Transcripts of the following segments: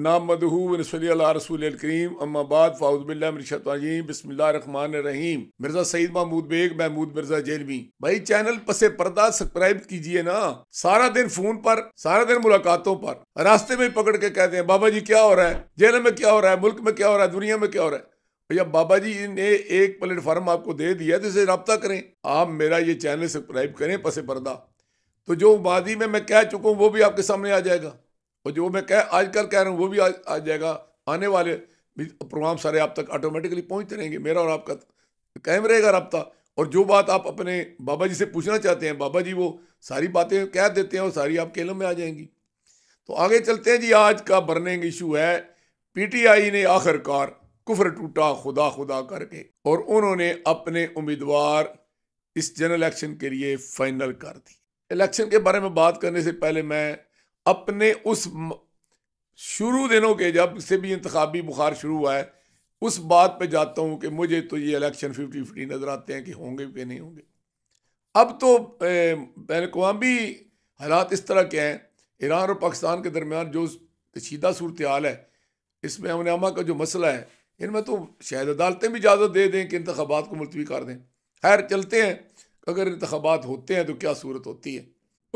नाम मदहून रसूल करीम अम्माबाद फ़ाउदबिल्लाशतवाजीम बसमान रहीम मिर्ज़ा सईद महमूद बेग महमूद मिर्ज़ा जेलवी भाई चैनल पसे पर्दा सब्सक्राइब कीजिए ना सारा दिन फोन पर सारा दिन मुलाकातों पर रास्ते में पकड़ के कहते हैं बाबा जी क्या हो रहा है जेल में क्या हो रहा है मुल्क में क्या हो रहा है दुनिया में क्या हो रहा है भैया बाबा जी ने एक प्लेटफॉर्म आपको दे दिया तो इसे रब्ता करें आप मेरा ये चैनल सब्सक्राइब करें पसे पर्दा तो जो माजी में मैं कह चुका हूँ वो भी आपके सामने आ जाएगा और जो मैं कह आज कल कह रहा हूँ वो भी आज आ जाएगा आने वाले प्रोग्राम सारे आप तक ऑटोमेटिकली पहुँचते रहेंगे मेरा और आपका कैम रहेगा रबता और जो बात आप अपने बाबा जी से पूछना चाहते हैं बाबा जी वो सारी बातें कह देते हैं और सारी आपके इलम में आ जाएंगी तो आगे चलते हैं जी आज का बर्निंग इशू है पीटीआई ने आखिरकार कुफर टूटा खुदा खुदा करके और उन्होंने अपने उम्मीदवार इस जनरल इलेक्शन के लिए फाइनल कर दी इलेक्शन के बारे में बात करने से पहले मैं अपने उस शुरू दिनों के जब से भी इंतबी बुखार शुरू हुआ है उस बात पे जाता हूँ कि मुझे तो ये इलेक्शन फिफ्टी फिफ्टी नज़र आते हैं कि होंगे कि नहीं होंगे अब तो अवी हालात इस तरह के हैं ईरान और पाकिस्तान के दरमियान जो पेचीदा सूरत हाल है इसमें अमनामा का जो मसला है इनमें तो शायद अदालतें भी इजाज़त दे दें कि इंतबात को मुलतवी कर दें खैर चलते हैं अगर इंतबात होते हैं तो क्या सूरत होती है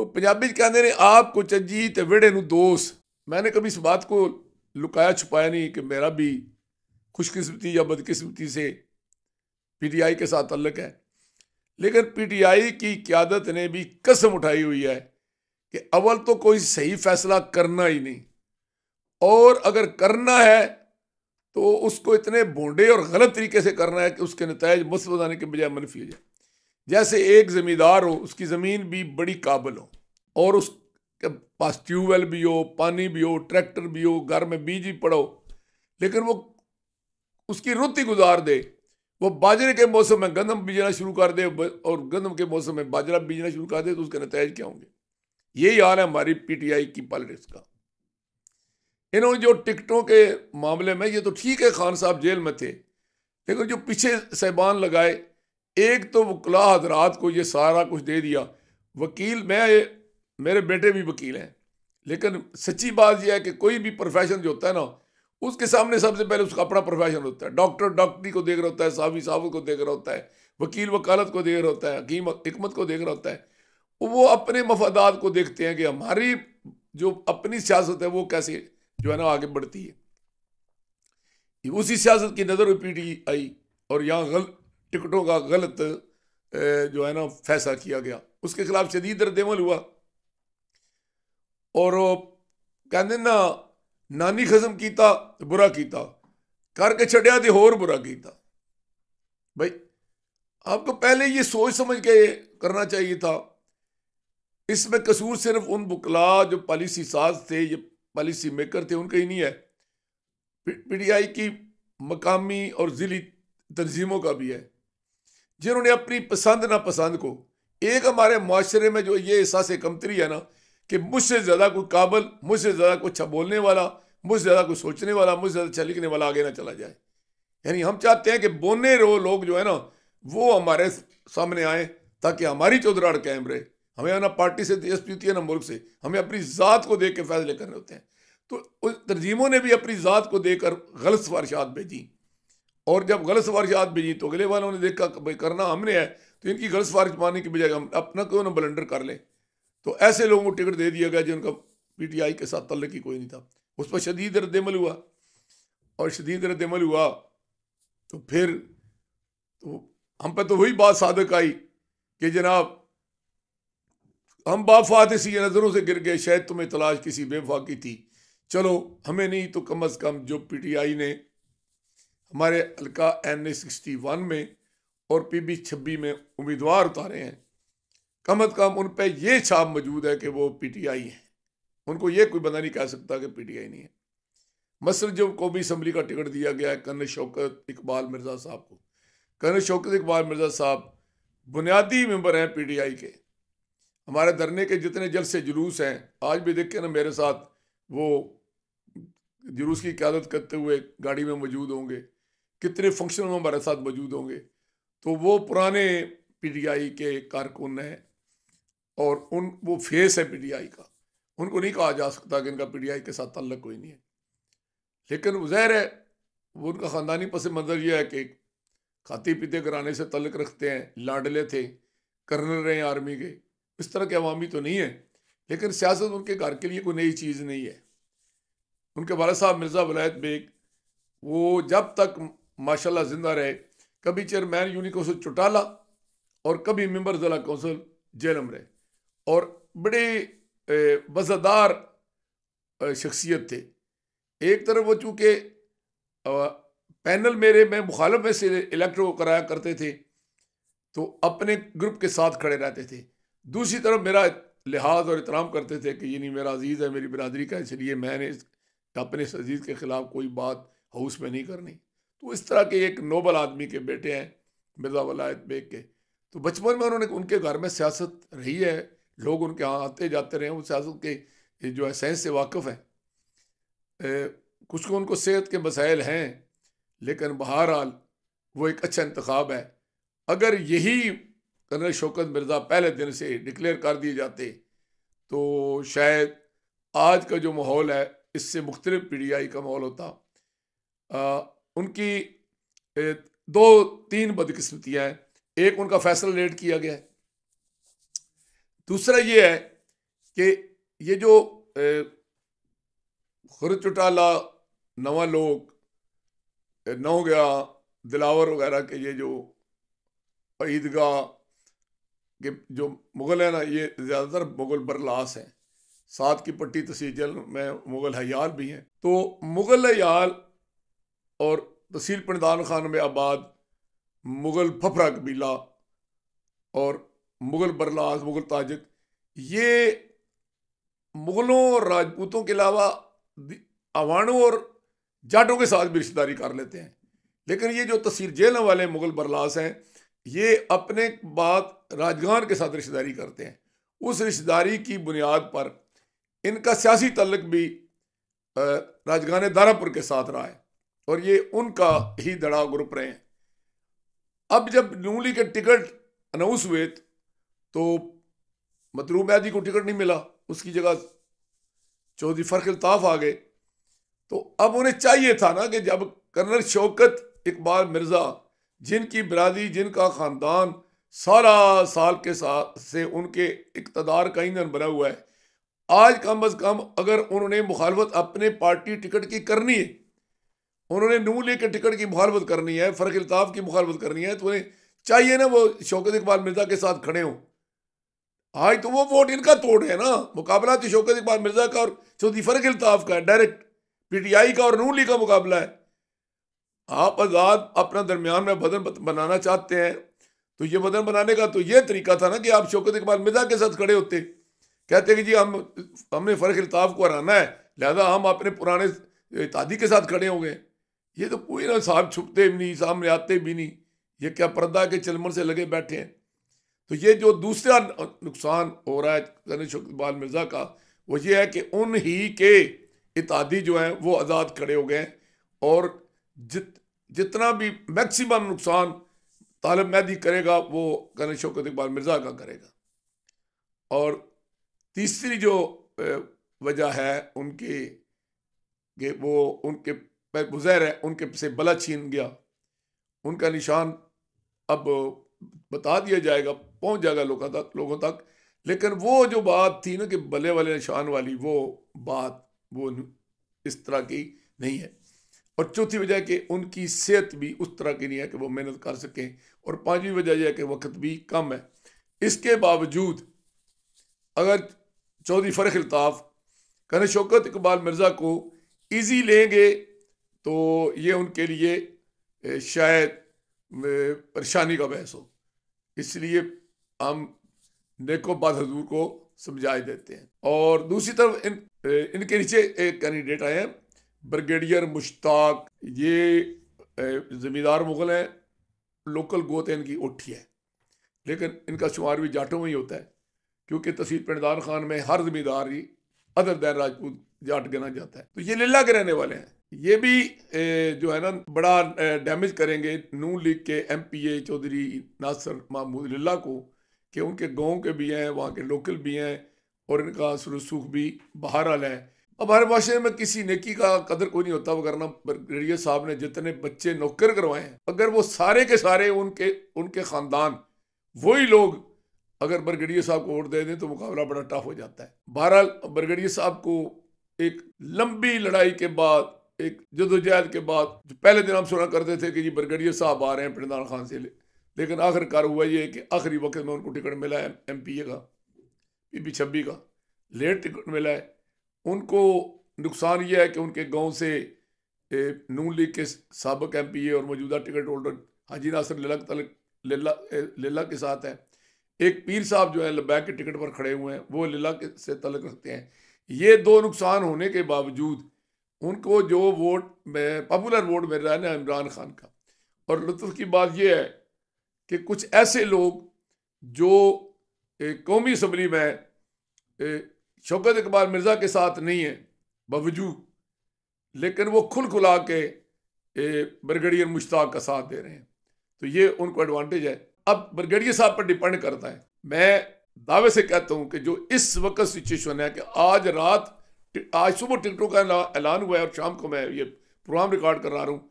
ਉਹ पंजाबी कहते ਕਹਿੰਦੇ आप ਆਪ ਕੋ ਚੱਜੀ न ਵਿੜੇ मैंने कभी इस बात को लुकाया छुपाया नहीं कि मेरा भी खुशकिस्मती या बदकिस्मती से पीटीआई के साथ अलग है लेकिन पीटीआई की क्यादत ने भी कसम उठाई हुई है कि अव्वल तो कोई सही फैसला करना ही नहीं और अगर करना है तो उसको इतने बोंडे और गलत तरीके से करना है कि उसके नतज मुस्बत आने के बजाय मनफी हो जाए जैसे एक ज़मींदार हो उसकी ज़मीन भी बड़ी काबिल हो और उस पास ट्यूबवेल भी हो पानी भी हो ट्रैक्टर भी हो घर में बीज भी पड़ो लेकिन वो उसकी रुत ही गुजार दे वो बाजरे के मौसम में गंदम बीजना शुरू कर दे और गंदम के मौसम में बाजरा बीजना शुरू कर दे तो उसके नतज क्या होंगे यही हाल है हमारी पीटीआई की पॉलिटिक्स का इन्होंने जो टिकटों के मामले में ये तो ठीक है खान साहब जेल में थे लेकिन जो पीछे साहबान लगाए एक तो वकला हजरात को ये सारा कुछ दे दिया वकील मैं मेरे बेटे भी वकील हैं लेकिन सच्ची बात यह है कि कोई भी प्रोफेशन जो होता है ना उसके सामने सबसे पहले उसका अपना प्रोफेशन होता है डॉक्टर डॉक्टरी को देख रहा होता है सावी साहब को देख रहा होता है वकील वकालत को देख रहा होता है हकीम हमत को देख रहा होता है वो अपने मफादात को देखते हैं कि हमारी जो अपनी सियासत है वो कैसे जो है ना आगे बढ़ती है उसी सियासत की नज़र में टी आई और यहाँ गलत टिकटों का गलत जो है ना फैसला किया गया उसके खिलाफ शदीद रद्दमल हुआ और कहते ना नानी खसम किया बुरा किया करके छड़िया तो होर बुरा किया भाई आपको पहले ये सोच समझ के करना चाहिए था इसमें कसूर सिर्फ उन बुकला जो पॉलिसी साज थे ये पॉलिसी मेकर थे उनका ही नहीं है पी आई की मकामी और ज़िली तंजीमों का भी है जिन्होंने अपनी पसंद ना पसंद को एक हमारे माशरे में जो ये एहसास कमतरी है ना कि मुझसे ज़्यादा कोई काबल मुझसे ज़्यादा कोई अच्छा बोलने वाला मुझसे ज़्यादा कोई सोचने वाला मुझसे ज़्यादा अच्छा लिखने वाला आगे ना चला जाए यानी हम चाहते हैं कि बोने रो लोग जो है ना वो हमारे सामने आए ताकि हमारी चौधराड़ कैम रहे हमें ना पार्टी से दिलचस्पी होती है ना मुल्क से हमें अपनी ज़ात को देख के फैसले करने होते हैं तो उस तरजीमों ने भी अपनी ज़ात को देकर गलत सिफारिशात भेजी और जब गलत सिफारिशात भेजी तो अगले वालों ने देखा भाई करना हमने है तो इनकी गलत सिफारिश मानने की बजाय हम अपना क्यों ना बलेंडर कर लें तो ऐसे लोगों को टिकट दे दिया गया जिनका पी टी आई के साथ तल्लक की कोई नहीं था उस पर शदीद रद्दमल हुआ और शदीद रद्दमल हुआ तो फिर तो हम पर तो वही बात सादक आई कि जनाब हम बाफात सी नज़रों से गिर गए शायद तुम्हें तलाश किसी बेवफा की थी चलो हमें नहीं तो कम अज़ कम जो पी टी आई ने हमारे अलका एन ए सिक्सटी वन में और पी बी छब्बी में उम्मीदवार उतारे हैं कम अज कम उन पर यह छाप मौजूद है कि वो पी टी आई हैं उनको ये कोई बंदा नहीं कह सकता कि पी टी आई नहीं है मसल जो कौमी असम्बली का टिकट दिया गया है कर्न शौकत इकबाल मिर्ज़ा साहब को कर्न शौकत इकबाल मिर्ज़ा साहब बुनियादी मेम्बर हैं पी टी आई के हमारे धरने के जितने जलसे जुलूस हैं आज भी देखे ना मेरे साथ वो जुलूस की क्यादत करते हुए गाड़ी में मौजूद होंगे कितने फंक्शन हमारे साथ मौजूद होंगे तो वो पुराने पीडीआई के कारकुन हैं और उन वो फेस है पीडीआई का उनको नहीं कहा जा सकता कि इनका पीडीआई के साथ तल्लक कोई नहीं है लेकिन ज़ाहिर है वो उनका ख़ानदानी पस मंज़र यह है कि खाते पीते कराने से तल्लक रखते हैं लाडले थे कर्नल रहे आर्मी के इस तरह के अवामी तो नहीं है लेकिन सियासत उनके घर के लिए कोई नई चीज़ नहीं है उनके बाला साहब मिर्ज़ा वलायत बेग वो जब तक माशाल्लाह जिंदा रहे कभी चेयरमैन यूनियन कौंसिल चौटाला और कभी मेंबर जिला कौंसिल जेलम रहे और बड़े वजादार शख्सियत थे एक तरफ वो चूँकि पैनल मेरे में मुखालफ में से इलेक्ट को कराया करते थे तो अपने ग्रुप के साथ खड़े रहते थे दूसरी तरफ मेरा लिहाज और इतराम करते थे कि ये नहीं मेरा अजीज़ है मेरी बरदरी का इसलिए मैंने अपने इस अजीज़ के ख़िलाफ़ कोई बात हाउस में नहीं करनी तो इस तरह के एक नोबल आदमी के बेटे हैं मिर्ज़ा वलायत बेग के तो बचपन में उन्होंने उनके घर में सियासत रही है लोग उनके यहाँ आते जाते रहे वो सियासत के जो है साइंस से वाकफ़ हैं कुछ को उनको सेहत के मसाइल हैं लेकिन बहरहाल वो एक अच्छा इंतखब है अगर यही कर्नल शौकत मिर्ज़ा पहले दिन से डिक्लेयर कर दिए जाते तो शायद आज का जो माहौल है इससे मुख्तलिफ पी डी आई का माहौल होता उनकी दो तीन बदकिस्मतियाँ हैं एक उनका फैसला लेट किया गया है दूसरा ये है कि ये जो खुर चुटाला नवा लोग नौ गया दिलावर वगैरह के ये जो ईदगाह के जो मुग़ल है ना ये ज़्यादातर मुग़ल बरलास हैं साथ की पट्टी तसीजल में मुग़ल हयाल भी हैं तो मुग़ल हयाल और तहसील पंडान खान में आबाद मुग़ल फफरा कबीला और मुग़ल बरलास मुग़ल ताजद ये मुग़लों और राजपूतों के अलावा अवाणों और जाटों के साथ भी रिश्तेदारी कर लेते हैं लेकिन ये जो तस्वीर जेलों वाले मुग़ल बरलास हैं ये अपने बात राजगान के साथ रिश्तेदारी करते हैं उस रिश्तेदारी की बुनियाद पर इनका सियासी तल्लक भी राजगान दारापुर के साथ रहा है और ये उनका ही दड़ा ग्रुप रहे हैं अब जब नू के टिकट अनाउंस हुए तो मतरू मैदी को टिकट नहीं मिला उसकी जगह चौधरी फरख अल्ताफ आ गए तो अब उन्हें चाहिए था ना कि जब कर्नल शौकत इकबाल मिर्ज़ा जिनकी बरादरी जिनका ख़ानदान सारा साल के साथ से उनके इकतदार का ईंधन बना हुआ है आज कम अज़ कम अगर उन्होंने मुखालफत अपने पार्टी टिकट की करनी है उन्होंने नू लीग के टिकट की मुखालबत करनी है फ़र्क अल्ताफ़ की मुखालबत करनी है तो उन्हें चाहिए ना वो शौकत इकबाल मिर्ज़ा के साथ खड़े हों आज तो वो वोट इनका तोड़ है ना मुकाबला तो शौकत इकबाल मिर्ज़ा का और चौधरी फ़र्क अल्ताफ़ का है डायरेक्ट आई का और नू लीग का मुकाबला है आप आज़ाद अपना दरमियान में बदन बनाना चाहते हैं तो ये बदन बनाने का तो ये तरीका था ना कि आप शौकत इकबाल मिर्जा के साथ खड़े होते कहते कि जी हम हमने फ़र्क अल्ताफ़ को हराना है लिहाजा हम अपने पुराने तादी के साथ खड़े हो गए ये तो कोई ना साहब छुपते भी नहीं सामने आते भी नहीं ये क्या पर्दा के चलमन से लगे बैठे हैं तो ये जो दूसरा नुकसान हो रहा है जनिश इकबाल मिर्ज़ा का वो ये है कि उन ही के इतादी जो हैं वो आज़ाद खड़े हो गए और जित जितना भी मैक्सिमम नुकसान तालब मैदी करेगा वो गणेश शौकत इकबाल मिर्ज़ा का करेगा और तीसरी जो वजह है उनके वो उनके पर बुजैर है उनके से बला छीन गया उनका निशान अब बता दिया जाएगा पहुंच जाएगा लोगों तक लोगों तक लेकिन वो जो बात थी ना कि बले वाले निशान वाली वो बात वो इस तरह की नहीं है और चौथी वजह कि उनकी सेहत भी उस तरह की नहीं है कि वो मेहनत कर सकें और पांचवी वजह यह है कि वक्त भी कम है इसके बावजूद अगर चौधरी फरख अल्ताफ़ कन शौकत इकबाल मिर्ज़ा को ईजी लेंगे तो ये उनके लिए शायद परेशानी का बहस हो इसलिए हम नेको बाद हजूर को समझाए देते हैं और दूसरी तरफ इन इनके नीचे एक कैंडिडेट आए हैं ब्रिगेडियर मुश्ताक ये ज़मींदार मुगल हैं लोकल गोत इनकी उठी है लेकिन इनका शुमार भी जाटों में ही होता है क्योंकि तसीर पिंडार खान में हर ज़मींदार ही अदर दैन राजपूत जाट गिना जाता है तो ये लीला के रहने वाले हैं ये भी जो है ना बड़ा डैमेज करेंगे नून लीग के एमपीए चौधरी नासर महमूद लिल्ला को कि उनके गांव के भी हैं वहाँ के लोकल भी हैं और इनका सुरसुख भी बहरहाल है अब हमारे माशरे में किसी नेकी का कदर कोई नहीं होता वगरना रेडियो साहब ने जितने बच्चे नौकर करवाए हैं अगर वो सारे के सारे उनके उनके ख़ानदान वही लोग अगर ब्रिगेडियर साहब को वोट दे दें तो मुकाबला बड़ा टफ हो जाता है बहरहाल ब्रिगेडियर साहब को एक लंबी लड़ाई के बाद एक जदोजहद के बाद पहले दिन हम सुना करते थे कि जी ब्रिगेडियर साहब आ रहे हैं पिंडदान खान से ले, लेकिन आखिरकार हुआ ये कि आखिरी वक्त में उनको टिकट मिला है एम पी ए का पी पी छब्बी का लेट टिकट मिला है उनको नुकसान यह है कि उनके गांव से नून लीग के सबक एम पी ए और मौजूदा टिकट होल्डर हाजी नासर ललक तलक लीला के साथ है एक पीर साहब जो है लबैक के टिकट पर खड़े हुए हैं वो लीला के से तलक रखते हैं ये दो नुकसान होने के बावजूद उनको जो वोट में पॉपुलर वोट मिल रहा है ना इमरान खान का और लुत्फ की बात यह है कि कुछ ऐसे लोग जो कौमी असम्बली में शौकत इकबाल मिर्ज़ा के साथ नहीं है बावजूद लेकिन वो खुल खुला के ब्रिगेडियर मुश्ताक का साथ दे रहे हैं तो ये उनको एडवांटेज है अब ब्रिगेडियर साहब पर डिपेंड करता है मैं दावे से कहता हूँ कि जो इस वक्त सिचुएशन है कि आज रात आज सुबह टिकटों का ऐलान हुआ है और शाम को मैं ये प्रोग्राम रिकॉर्ड कर रहा हूँ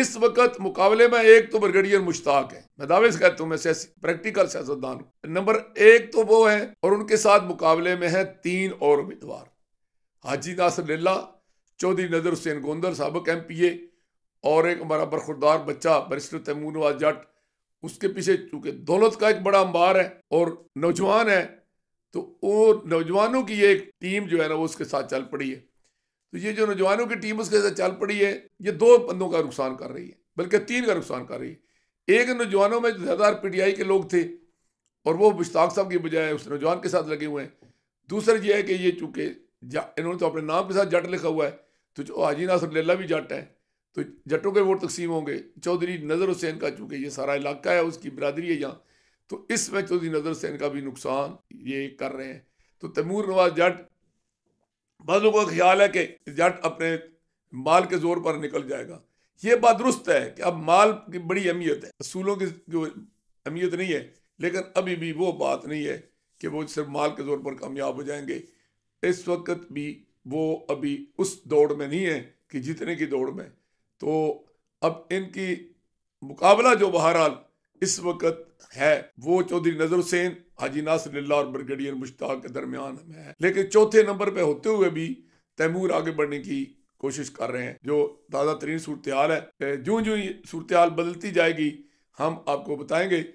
इस वक्त मुकाबले में एक तो ब्रिगेडियर मुश्ताक है मैं दावे से कहता हूँ मैं प्रैक्टिकल सियासतदान हूँ नंबर एक तो वो है और उनके साथ मुकाबले में है तीन और उम्मीदवार हाजी नासर लिल्ला चौधरी नजर हुसैन गोंदर सबक एम पी ए और एक हमारा बरखुरदार बच्चा बरिस्टर तैमूनवाज जट उसके पीछे चूंकि दौलत का एक बड़ा अंबार है और नौजवान है तो वो नौजवानों की एक टीम जो है ना वो उसके साथ चल पड़ी है तो ये जो नौजवानों की टीम उसके साथ चल पड़ी है ये दो बंदों का नुकसान कर रही है बल्कि तीन का नुकसान कर रही है एक नौजवानों में ज़्यादातर पी टी आई के लोग थे और वो मुश्ताक साहब की बजाय उस नौजवान के साथ लगे हुए हैं दूसरा ये है कि ये चूँकि इन्होंने तो अपने नाम के साथ जट लिखा हुआ है तो जो हाजी नासर लेला भी जट है तो जटों के वोट तकसीम होंगे चौधरी नज़र हुसैन का चूँकि ये सारा इलाका है उसकी बरदरी है यहाँ तो इस की नज़र से इनका भी नुकसान ये कर रहे हैं तो तैमूर नवाज जट बाद लोगों का ख्याल है कि जट अपने माल के जोर पर निकल जाएगा ये बात दुरुस्त है कि अब माल की बड़ी अहमियत है असूलों की जो अहमियत नहीं है लेकिन अभी भी वो बात नहीं है कि वो सिर्फ माल के जोर पर कामयाब हो जाएंगे इस वक्त भी वो अभी उस दौड़ में नहीं है कि जीतने की दौड़ में तो अब इनकी मुकाबला जो बहरहाल इस वक्त है वो चौधरी नजर हुसैन हाजी नासर और ब्रिगेडियर मुश्ताक के दरमियान है लेकिन चौथे नंबर पर होते हुए भी तैमूर आगे बढ़ने की कोशिश कर रहे हैं जो ताज़ा तरीन सूरत हाल है जूँ जूँ सूरत हाल बदलती जाएगी हम आपको बताएंगे